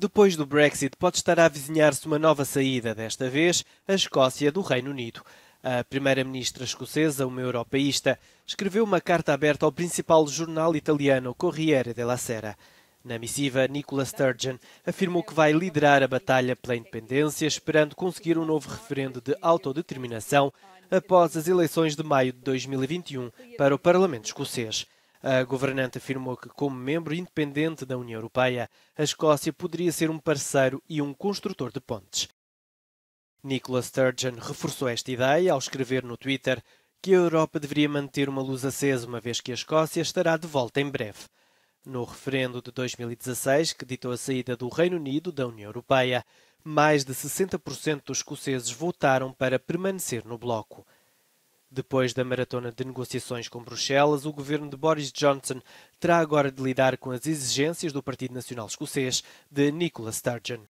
Depois do Brexit, pode estar a avizinhar-se uma nova saída, desta vez a Escócia do Reino Unido. A primeira-ministra escocesa, uma europeísta, escreveu uma carta aberta ao principal jornal italiano Corriere della Sera. Na missiva, Nicola Sturgeon afirmou que vai liderar a batalha pela independência, esperando conseguir um novo referendo de autodeterminação após as eleições de maio de 2021 para o Parlamento escocês. A governante afirmou que, como membro independente da União Europeia, a Escócia poderia ser um parceiro e um construtor de pontes. Nicola Sturgeon reforçou esta ideia ao escrever no Twitter que a Europa deveria manter uma luz acesa, uma vez que a Escócia estará de volta em breve. No referendo de 2016, que ditou a saída do Reino Unido da União Europeia, mais de 60% dos escoceses votaram para permanecer no bloco. Depois da maratona de negociações com Bruxelas, o governo de Boris Johnson terá agora de lidar com as exigências do Partido Nacional Escocês de Nicola Sturgeon.